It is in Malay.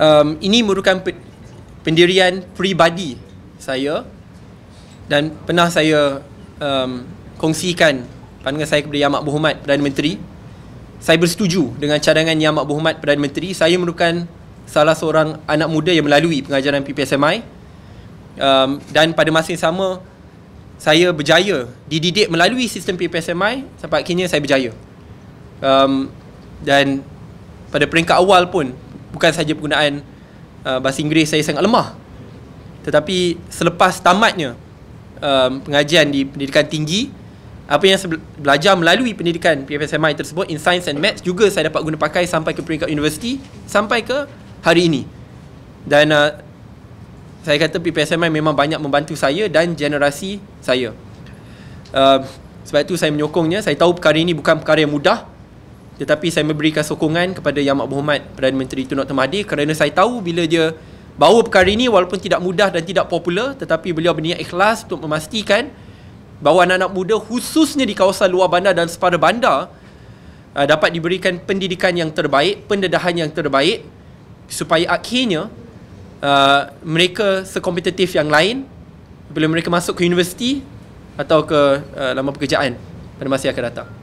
um, ini merupakan pe- pendirian pribadi saya dan pernah saya um, kongsikan pandangan saya kepada Yamak Buhumat Perdana Menteri. Saya bersetuju dengan cadangan Yamak Buhumat Perdana Menteri. Saya merupakan salah seorang anak muda yang melalui pengajaran PPSMI um, dan pada masa yang sama saya berjaya dididik melalui sistem PPSMI sampai akhirnya saya berjaya. Um, dan pada peringkat awal pun bukan saja penggunaan uh, bahasa Inggeris saya sangat lemah tetapi selepas tamatnya um, pengajian di pendidikan tinggi apa yang saya belajar melalui pendidikan PFSMI tersebut in science and maths juga saya dapat guna pakai sampai ke peringkat universiti sampai ke hari ini dan uh, saya kata PPSMI memang banyak membantu saya dan generasi saya. Uh, sebab itu saya menyokongnya. Saya tahu perkara ini bukan perkara yang mudah. Tetapi saya memberikan sokongan kepada Yang Amat Berhormat Perdana Menteri Tun Dr. Mahathir kerana saya tahu bila dia bawa perkara ini walaupun tidak mudah dan tidak popular tetapi beliau berniat ikhlas untuk memastikan bahawa anak-anak muda khususnya di kawasan luar bandar dan separa bandar uh, dapat diberikan pendidikan yang terbaik, pendedahan yang terbaik supaya akhirnya uh, mereka sekompetitif yang lain bila mereka masuk ke universiti atau ke uh, lama pekerjaan pada masa yang akan datang.